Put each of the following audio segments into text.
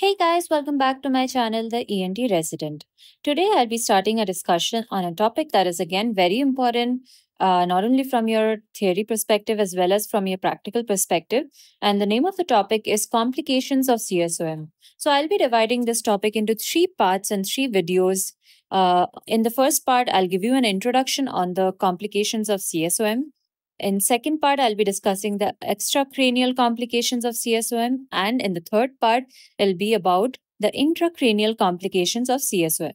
Hey guys, welcome back to my channel, The ENT Resident. Today I'll be starting a discussion on a topic that is again very important, uh, not only from your theory perspective as well as from your practical perspective. And the name of the topic is Complications of CSOM. So I'll be dividing this topic into three parts and three videos. Uh, in the first part, I'll give you an introduction on the complications of CSOM. In second part, I'll be discussing the extracranial complications of CSOM and in the third part, it'll be about the intracranial complications of CSOM.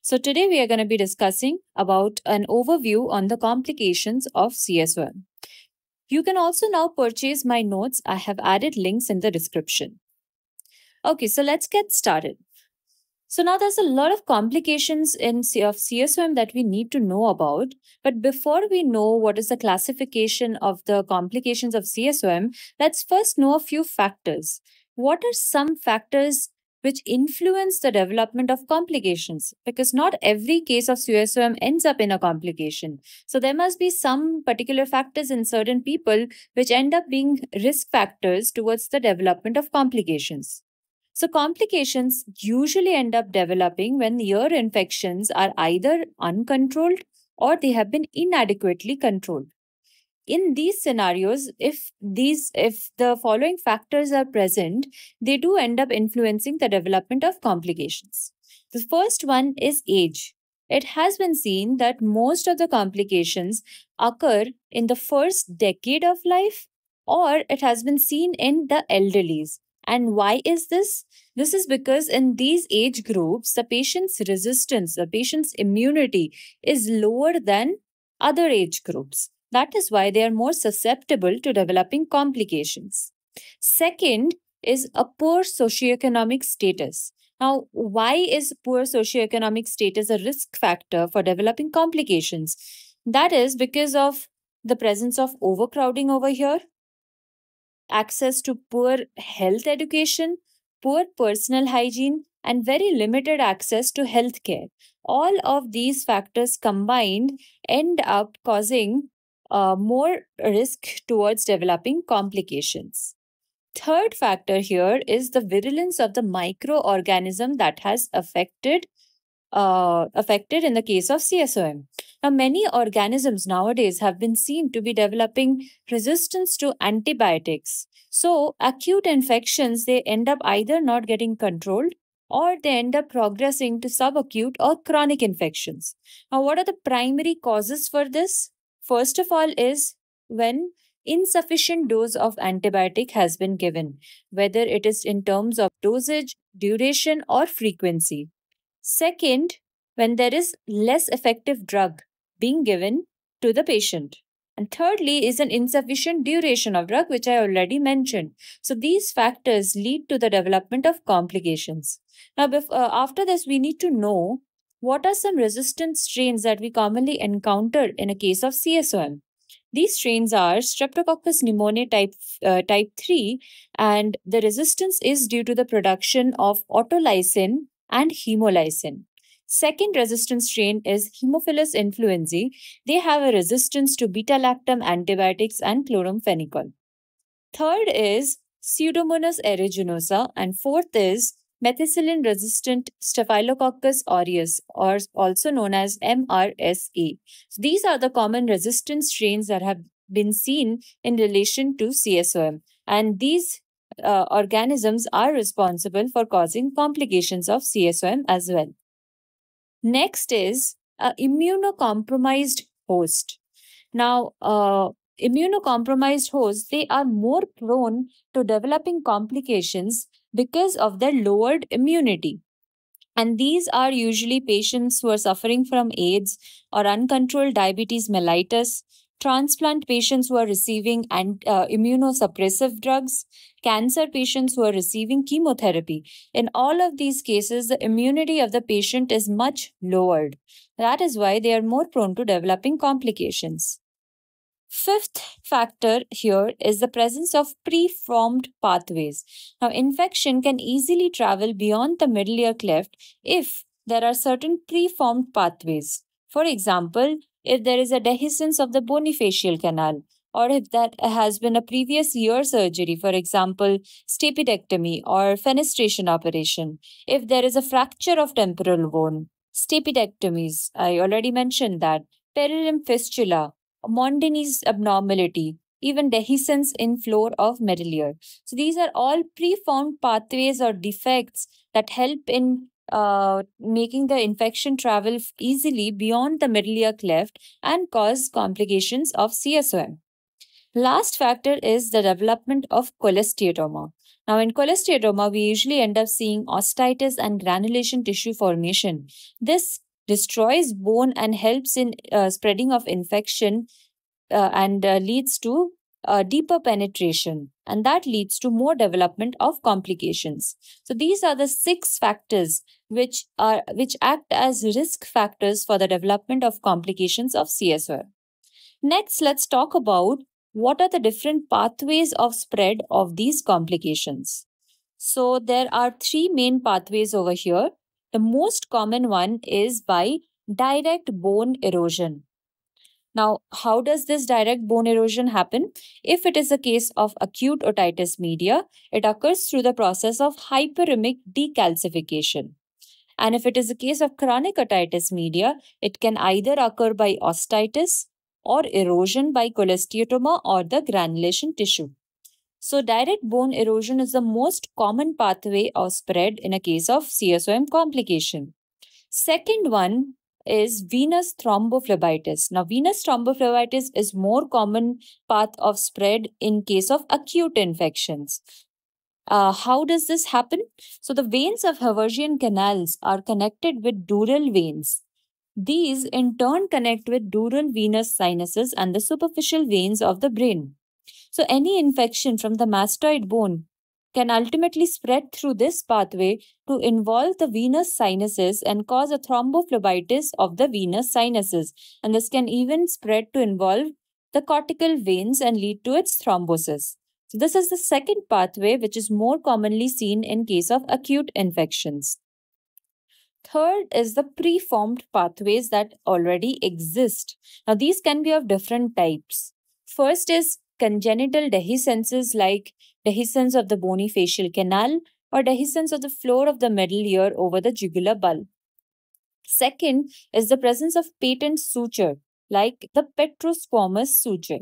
So today we are going to be discussing about an overview on the complications of CSOM. You can also now purchase my notes. I have added links in the description. Okay, so let's get started. So now there's a lot of complications in C of CSOM that we need to know about. But before we know what is the classification of the complications of CSOM, let's first know a few factors. What are some factors which influence the development of complications because not every case of CSOM ends up in a complication. So there must be some particular factors in certain people which end up being risk factors towards the development of complications. So, complications usually end up developing when ear infections are either uncontrolled or they have been inadequately controlled. In these scenarios, if these if the following factors are present, they do end up influencing the development of complications. The first one is age. It has been seen that most of the complications occur in the first decade of life or it has been seen in the elderlies and why is this? This is because in these age groups, the patient's resistance, the patient's immunity is lower than other age groups. That is why they are more susceptible to developing complications. Second is a poor socioeconomic status. Now, why is poor socioeconomic status a risk factor for developing complications? That is because of the presence of overcrowding over here, access to poor health education, poor personal hygiene, and very limited access to healthcare. All of these factors combined end up causing uh, more risk towards developing complications. Third factor here is the virulence of the microorganism that has affected uh, affected in the case of CSOM. Now, many organisms nowadays have been seen to be developing resistance to antibiotics. So, acute infections, they end up either not getting controlled or they end up progressing to subacute or chronic infections. Now, what are the primary causes for this? First of all, is when insufficient dose of antibiotic has been given, whether it is in terms of dosage, duration, or frequency. Second, when there is less effective drug being given to the patient. And thirdly is an insufficient duration of drug, which I already mentioned. So these factors lead to the development of complications. Now, before, uh, after this, we need to know what are some resistant strains that we commonly encounter in a case of CSOM. These strains are Streptococcus pneumoniae type, uh, type 3, and the resistance is due to the production of autolysin and hemolysin. Second resistance strain is Haemophilus influenzae. They have a resistance to beta-lactam antibiotics and chloramphenicol. Third is Pseudomonas aeruginosa and fourth is methicillin resistant Staphylococcus aureus or also known as MRSA. So these are the common resistance strains that have been seen in relation to CSOM and these uh, organisms are responsible for causing complications of CSOM as well. Next is uh, immunocompromised host. Now, uh, immunocompromised hosts, they are more prone to developing complications because of their lowered immunity. And these are usually patients who are suffering from AIDS or uncontrolled diabetes mellitus, transplant patients who are receiving and, uh, immunosuppressive drugs, cancer patients who are receiving chemotherapy. In all of these cases, the immunity of the patient is much lowered. That is why they are more prone to developing complications. Fifth factor here is the presence of preformed pathways. Now, infection can easily travel beyond the middle ear cleft if there are certain preformed pathways. For example, if there is a dehiscence of the bonifacial canal or if that has been a previous year surgery, for example, stapedectomy or fenestration operation, if there is a fracture of temporal bone, stapedectomies, I already mentioned that, perilim fistula, Mondini's abnormality, even dehiscence in floor of medullary. So these are all preformed pathways or defects that help in uh, making the infection travel easily beyond the middle ear cleft and cause complications of CSOM. Last factor is the development of cholesteatoma. Now, in cholesteatoma, we usually end up seeing ostitis and granulation tissue formation. This destroys bone and helps in uh, spreading of infection uh, and uh, leads to uh, deeper penetration, and that leads to more development of complications. So these are the six factors which are which act as risk factors for the development of complications of CSR. Next, let's talk about what are the different pathways of spread of these complications. So there are three main pathways over here. The most common one is by direct bone erosion. Now, how does this direct bone erosion happen? If it is a case of acute otitis media, it occurs through the process of hyperemic decalcification. And if it is a case of chronic otitis media, it can either occur by osteitis or erosion by cholesteatoma or the granulation tissue. So, direct bone erosion is the most common pathway of spread in a case of CSOM complication. Second one is venous thrombophlebitis. Now, venous thrombophlebitis is more common path of spread in case of acute infections. Uh, how does this happen? So, the veins of Haversian canals are connected with dural veins. These in turn connect with dural venous sinuses and the superficial veins of the brain. So, any infection from the mastoid bone can ultimately spread through this pathway to involve the venous sinuses and cause a thrombophlebitis of the venous sinuses. And this can even spread to involve the cortical veins and lead to its thrombosis. So this is the second pathway which is more commonly seen in case of acute infections. Third is the preformed pathways that already exist. Now these can be of different types. First is congenital dehiscences like dehiscence of the bony facial canal or dehiscence of the floor of the middle ear over the jugular bulb. Second is the presence of patent suture like the petrosquamous suture.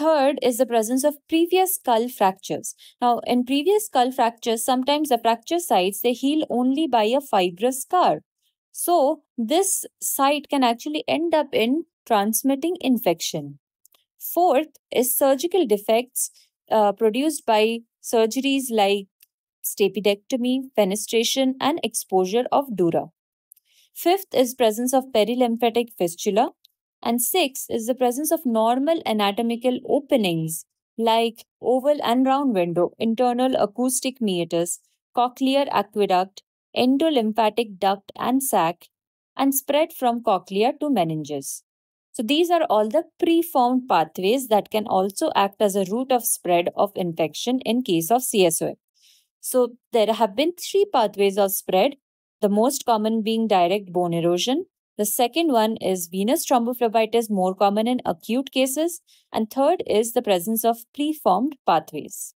Third is the presence of previous skull fractures. Now, in previous skull fractures, sometimes the fracture sites they heal only by a fibrous scar. So, this site can actually end up in transmitting infection. Fourth is surgical defects uh, produced by surgeries like stapedectomy, fenestration, and exposure of dura. Fifth is presence of perilymphatic fistula. And sixth is the presence of normal anatomical openings like oval and round window, internal acoustic meatus, cochlear aqueduct, endolymphatic duct and sac, and spread from cochlea to meninges. So these are all the preformed pathways that can also act as a route of spread of infection in case of CSOA. So there have been three pathways of spread, the most common being direct bone erosion. The second one is venous thrombophlebitis, more common in acute cases. And third is the presence of preformed pathways.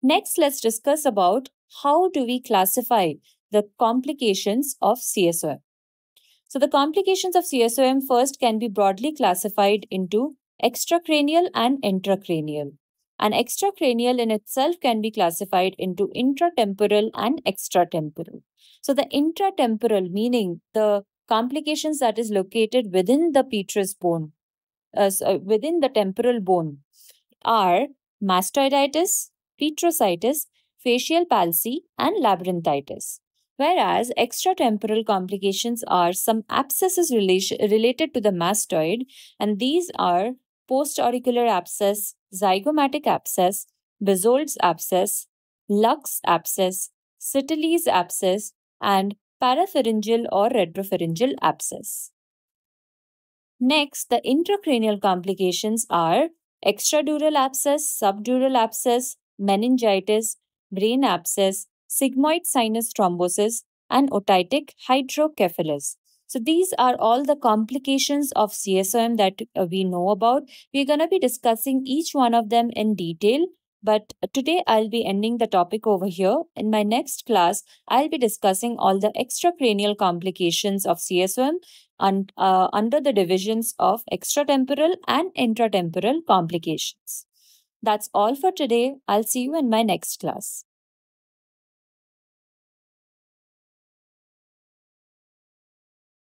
Next, let's discuss about how do we classify the complications of CSOM. So the complications of CSOM first can be broadly classified into extracranial and intracranial. And extracranial in itself can be classified into intratemporal and extratemporal. So the intratemporal meaning the complications that is located within the petrous bone, uh, so within the temporal bone are mastoiditis, petrositis, facial palsy, and labyrinthitis. Whereas extratemporal complications are some abscesses relation, related to the mastoid, and these are postauricular abscess, zygomatic abscess, Bezold's abscess, Lux abscess, Sittiles abscess, and parapharyngeal or retropharyngeal abscess. Next, the intracranial complications are extradural abscess, subdural abscess, meningitis, brain abscess, sigmoid sinus thrombosis, and otitic hydrocephalus. So these are all the complications of CSOM that uh, we know about. We're going to be discussing each one of them in detail. But today I'll be ending the topic over here. In my next class, I'll be discussing all the extracranial complications of CSOM and, uh, under the divisions of extratemporal and intratemporal complications. That's all for today. I'll see you in my next class.